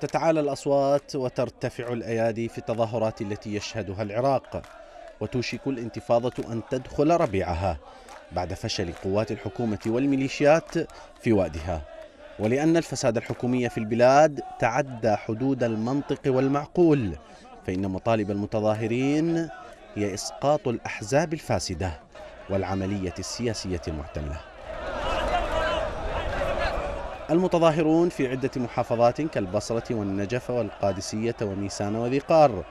تتعالى الأصوات وترتفع الأيادي في التظاهرات التي يشهدها العراق وتوشك الانتفاضة أن تدخل ربيعها بعد فشل قوات الحكومة والميليشيات في وادها ولأن الفساد الحكومي في البلاد تعدى حدود المنطق والمعقول فإن مطالب المتظاهرين هي إسقاط الأحزاب الفاسدة والعملية السياسية المعتملة المتظاهرون في عدة محافظات كالبصرة والنجف والقادسية وميسان وذي قار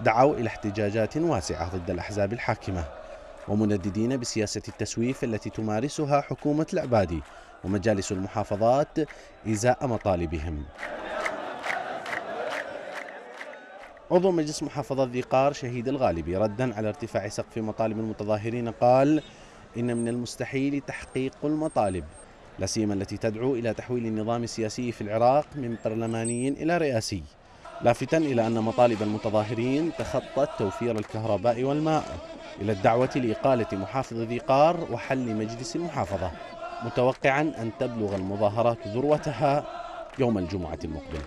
دعوا إلى احتجاجات واسعة ضد الأحزاب الحاكمة ومنددين بسياسة التسويف التي تمارسها حكومة العبادي ومجالس المحافظات إزاء مطالبهم عضو مجلس محافظة ذي قار شهيد الغالبي ردا على ارتفاع سقف مطالب المتظاهرين قال إن من المستحيل تحقيق المطالب لا سيما التي تدعو الى تحويل النظام السياسي في العراق من برلماني الى رئاسي لافتا الى ان مطالب المتظاهرين تخطت توفير الكهرباء والماء الى الدعوه لاقاله محافظ ذي قار وحل مجلس المحافظه متوقعا ان تبلغ المظاهرات ذروتها يوم الجمعه المقبل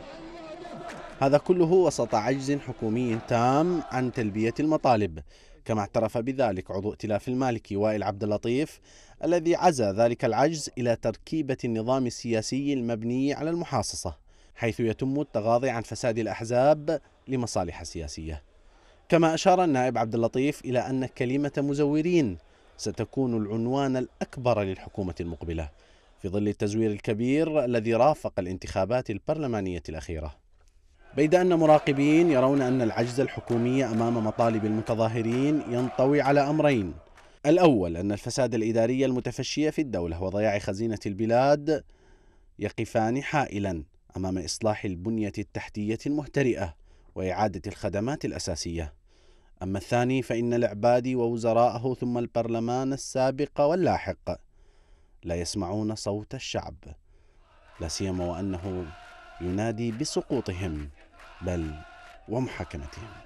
هذا كله وسط عجز حكومي تام عن تلبية المطالب كما اعترف بذلك عضو ائتلاف المالكي وائل عبد اللطيف الذي عزى ذلك العجز إلى تركيبة النظام السياسي المبني على المحاصصة حيث يتم التغاضي عن فساد الأحزاب لمصالح سياسية كما أشار النائب عبد اللطيف إلى أن كلمة مزورين ستكون العنوان الأكبر للحكومة المقبلة في ظل التزوير الكبير الذي رافق الانتخابات البرلمانية الأخيرة بيد أن مراقبين يرون أن العجز الحكومي أمام مطالب المتظاهرين ينطوي على أمرين الأول أن الفساد الإداري المتفشي في الدولة وضياع خزينة البلاد يقفان حائلا أمام إصلاح البنية التحتية المهترئة وإعادة الخدمات الأساسية أما الثاني فإن العبادي ووزراءه ثم البرلمان السابق واللاحق لا يسمعون صوت الشعب لا سيما وأنه ينادي بسقوطهم بل ومحاكمتهم